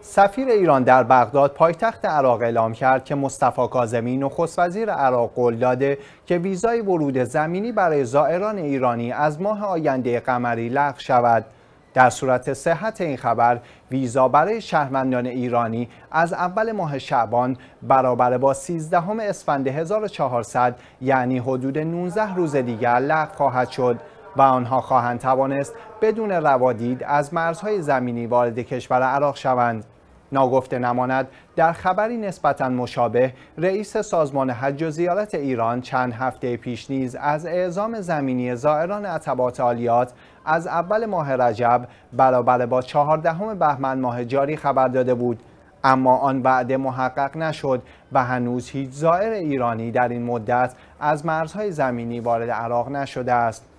سفیر ایران در بغداد پایتخت عراق اعلام کرد که مصطفی کاظمی نخست وزیر عراق قول داده که ویزای ورود زمینی برای زائران ایرانی از ماه آینده قمری لغو شود در صورت صحت این خبر ویزا برای شهروندان ایرانی از اول ماه شعبان برابر با 13 اسفند 1400 یعنی حدود 19 روز دیگر لغو خواهد شد و آنها خواهند توانست بدون روادید از مرزهای زمینی وارد کشور عراق شوند. ناگفته نماند در خبری نسبتا مشابه رئیس سازمان حج و زیارت ایران چند هفته پیش نیز از اعزام زمینی زائران عتبات عالیات از اول ماه رجب برابر با چهاردهم بهمن ماه جاری خبر داده بود اما آن بعد محقق نشد و هنوز هیچ زائر ایرانی در این مدت از مرزهای زمینی وارد عراق نشده است